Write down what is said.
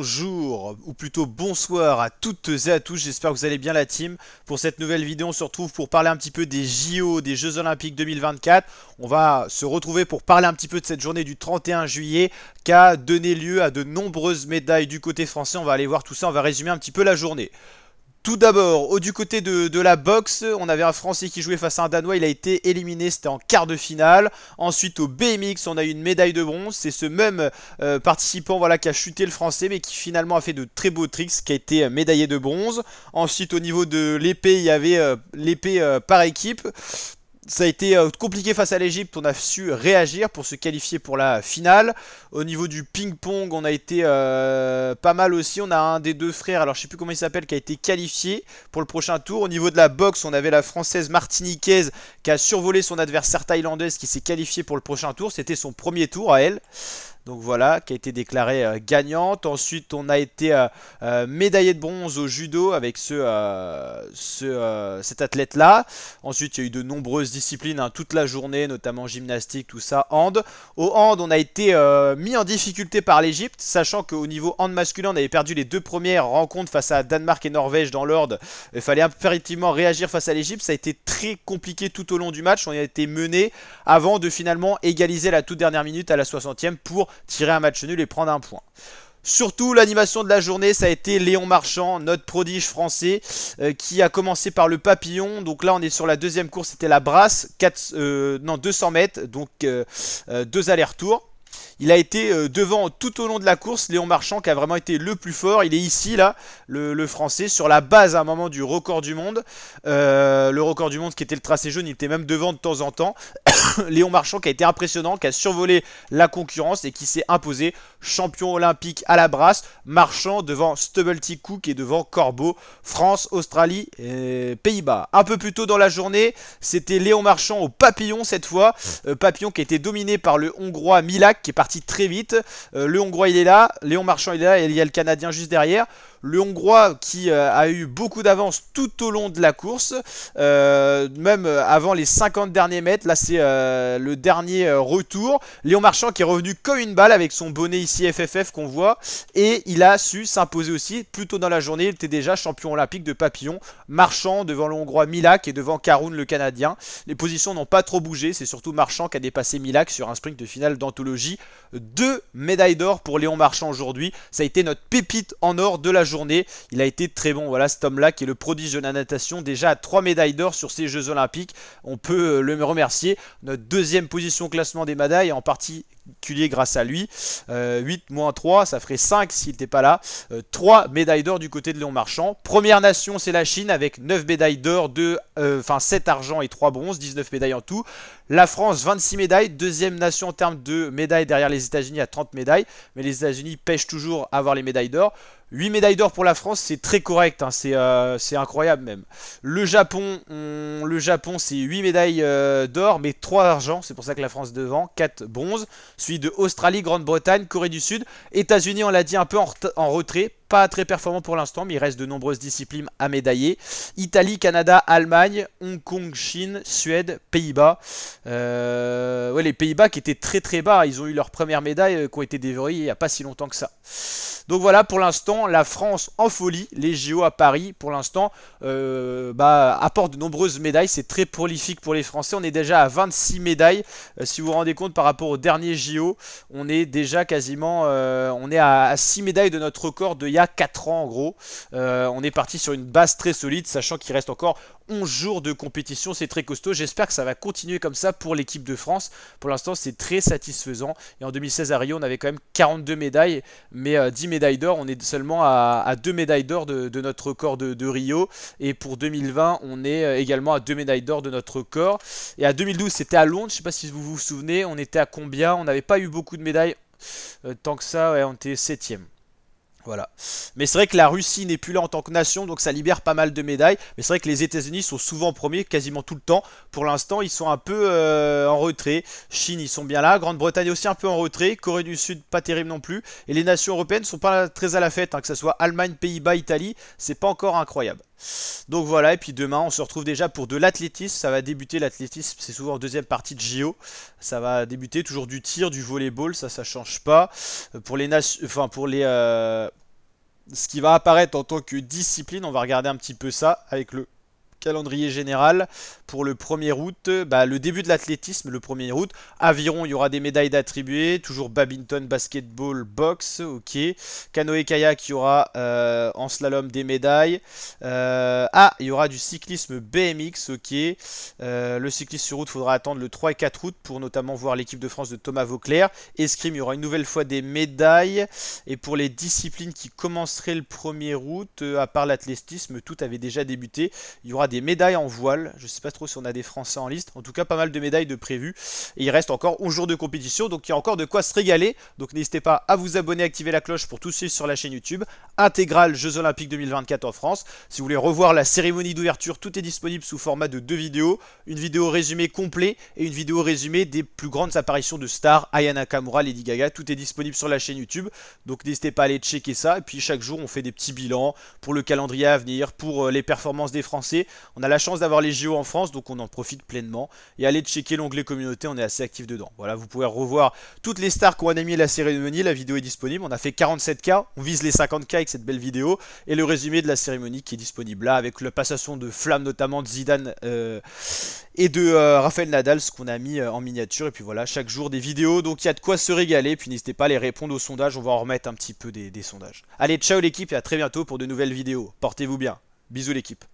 bonjour, ou plutôt bonsoir à toutes et à tous, j'espère que vous allez bien la team. Pour cette nouvelle vidéo, on se retrouve pour parler un petit peu des JO, des Jeux Olympiques 2024. On va se retrouver pour parler un petit peu de cette journée du 31 juillet qui a donné lieu à de nombreuses médailles du côté français. On va aller voir tout ça, on va résumer un petit peu la journée. Tout d'abord, au du côté de, la boxe, on avait un Français qui jouait face à un Danois, il a été éliminé, c'était en quart de finale. Ensuite, au BMX, on a eu une médaille de bronze. C'est ce même euh, participant voilà, qui a chuté le Français, mais qui finalement a fait de très beaux tricks, qui a été euh, médaillé de bronze. Ensuite, au niveau de l'épée, il y avait euh, l'épée par équipe ça a été euh, compliqué face à l'Egypte, on a su réagir pour se qualifier pour la finale. Au niveau du ping-pong, on a été euh, pas mal aussi. On a un des deux frères, alors je sais plus comment il s'appelle, qui a été qualifié pour le prochain tour. Au niveau de la boxe, on avait la française martiniquaise qui a survolé son adversaire thaïlandaise qui s'est qualifiée pour le prochain tour. C'était son premier tour à elle. Donc voilà, qui a été déclarée euh, gagnante. Ensuite, on a été euh, euh, médaillé de bronze au judo avec ce, ce cet athlète-là. Ensuite, il y a eu de nombreuses disciplines hein, toute la journée, notamment gymnastique, tout ça, hand. Au hand, on a été mis en difficulté par l'Egypte, sachant qu'au niveau hand masculin, on avait perdu les deux premières rencontres face à Danemark et Norvège dans l'ordre. Il fallait impérativement réagir face à l'Egypte. Ça a été très compliqué tout au long du match. On a été mené avant de finalement égaliser la toute dernière minute à la 60e pour tirer un match nul et prendre un point. Surtout l'animation de la journée, ça a été Léon Marchand, notre prodige français, euh, qui a commencé par le papillon. Donc là, on est sur la deuxième course, c'était la brasse, 200 euh, mètres, donc euh, deux allers-retours. Il a été euh, devant tout au long de la course. Léon Marchand qui a vraiment été le plus fort. Il est ici, là, le, français, sur la base à un moment du record du monde. Euh, le record du monde qui était le tracé jaune, il était même devant de temps en temps. Léon Marchand qui a été impressionnant, qui a survolé la concurrence et qui s'est imposé champion olympique à la brasse. Marchand devant Stubblety Cook et devant Corbeau. France, Australie et euh, Pays-Bas. Un peu plus tôt dans la journée, c'était Léon Marchand au papillon cette fois. papillon qui a été dominé par le Hongrois Milak qui est parti très vite. Euh, le Hongrois, il est là. Léon Marchand, il est là. Et il y a le Canadien juste derrière le Hongrois qui euh, a eu beaucoup d'avance tout au long de la course, euh, même euh, avant les 50 derniers mètres. Là, c'est le dernier retour. Léon Marchand qui est revenu comme une balle avec son bonnet ici FFF qu'on voit. Et il a su s'imposer aussi. Plus tôt dans la journée, il était déjà champion olympique de papillon. Marchand devant le Hongrois Milak et devant Karoun le Canadien. Les positions n'ont pas trop bougé. C'est surtout Marchand qui a dépassé Milak sur un sprint de finale d'anthologie. Deux médailles d'or pour Léon Marchand aujourd'hui. Ça a été notre pépite en or de la journée journée. Il a été très bon. Voilà, ce homme-là qui est le prodige de la natation, déjà à 3 médailles d'or sur ces Jeux Olympiques. On peut euh, le remercier. Notre deuxième position classement des médailles, en particulier grâce à lui. 8 euh, moins 3, ça ferait 5 s'il n'était pas là. 3 euh, médailles d'or du côté de Léon Marchand. Première nation, c'est la Chine avec 9 médailles d'or, enfin 7 argent et 3 bronzes, 19 médailles en tout. La France, 26 médailles. Deuxième nation en termes de médailles derrière les États-Unis à 30 médailles. Mais les États-Unis pêchent toujours avoir les médailles d'or. 8 médailles d'or pour la France, c'est très correct, hein, euh, c'est incroyable même. Le Japon, le Japon c'est 8 médailles euh, d'or, mais 3 argent. c'est pour ça que la France devant, 4 bronzes. suivi de Australie, Grande-Bretagne, Corée du Sud, États-Unis on l'a dit un peu en retrait, pas très performant pour l'instant, mais il reste de nombreuses disciplines à médailler. Italie, Canada, Allemagne, Hong Kong, Chine, Suède, Pays-Bas. Euh, ouais, les Pays-Bas qui étaient très très bas, ils ont eu leur première médaille euh, qui ont été dévorées il n'y a pas si longtemps que ça. Donc voilà, pour l'instant, la France en folie, les JO à Paris, pour l'instant, euh, bah, apportent de nombreuses médailles, c'est très prolifique pour les Français, on est déjà à 26 médailles, si vous vous rendez compte par rapport au dernier JO, on est déjà quasiment, on est à, 6 médailles de notre record de Yann 4 ans en gros. Euh, on est parti sur une base très solide, sachant qu'il reste encore 11 jours de compétition, c'est très costaud. J'espère que ça va continuer comme ça pour l'équipe de France. Pour l'instant, c'est très satisfaisant. Et en 2016 à Rio, on avait quand même 42 médailles, mais 10 euh, médailles d'or. On est seulement à, 2 médailles d'or de, notre record de, Rio. Et pour 2020, on est euh, également à 2 médailles d'or de notre record. Et à 2012, c'était à Londres. Je sais pas si vous vous souvenez, on était à combien On n'avait pas eu beaucoup de médailles. tant que ça, on était 7ème. Voilà. Mais c'est vrai que la Russie n'est plus là en tant que nation, donc ça libère pas mal de médailles. Mais c'est vrai que les États-Unis sont souvent premiers, quasiment tout le temps. Pour l'instant, ils sont un peu euh, en retrait. Chine, ils sont bien là. Grande-Bretagne aussi un peu en retrait. Corée du Sud, pas terrible non plus. Et les nations européennes sont pas très à la fête, hein, que ce soit Allemagne, Pays-Bas, Italie, c'est pas encore incroyable. Donc voilà, et puis demain on se retrouve déjà pour de l'athlétisme, ça va débuter l'athlétisme, c'est souvent en deuxième partie de JO, ça va débuter toujours du tir, du volleyball, ça ça change pas. Euh, pour les enfin pour les euh, ce qui va apparaître en tant que discipline, on va regarder un petit peu ça avec le calendrier général pour le 1er août, bah, le début de l'athlétisme le 1er août. Aviron, il y aura des médailles d'attribuer. Toujours badminton, basketball, boxe, ok. Canoë-kayak, il y aura euh, en slalom des médailles. Euh, ah, il y aura du cyclisme BMX, ok. Euh, le cyclisme sur route, faudra attendre le 3 et 4 août pour notamment voir l'équipe de France de Thomas Vauclair. Escrime, il y aura une nouvelle fois des médailles. Et pour les disciplines qui commenceraient le 1er août, à part l'athlétisme, tout avait déjà débuté. Il y aura des médailles en voile. Je sais pas trop si on a des Français en liste. En tout cas, pas mal de médailles de prévu Et il reste encore 11 jours de compétition, donc il y a encore de quoi se régaler. Donc n'hésitez pas à vous abonner, activer la cloche pour tout suivre sur la chaîne YouTube. Intégrale Jeux Olympiques 2024 en France. Si vous voulez revoir la cérémonie d'ouverture, tout est disponible sous format de deux vidéos. Une vidéo résumée complet et une vidéo résumée des plus grandes apparitions de stars, Ayana Kamura, Lady Gaga. Tout est disponible sur la chaîne YouTube. Donc n'hésitez pas à aller checker ça. Et puis chaque jour, on fait des petits bilans pour le calendrier à venir, pour euh, les performances des Français. On a la chance d'avoir les JO en France, donc on en profite pleinement. Et allez checker l'onglet communauté, on est assez actif dedans. Voilà, vous pouvez revoir toutes les stars qu'on a animé la cérémonie, la vidéo est disponible. On a fait 47K, on vise les 50K avec cette belle vidéo. Et le résumé de la cérémonie qui est disponible là, avec la passation de Flamme notamment de Zidane euh, et de euh, Raphaël Nadal, ce qu'on a mis euh, en miniature. Et puis voilà, chaque jour des vidéos, donc il y a de quoi se régaler. Puis n'hésitez pas à les répondre aux sondages, on va en remettre un petit peu des, des sondages. Allez, ciao l'équipe et à très bientôt pour de nouvelles vidéos. Portez-vous bien. Bisous l'équipe.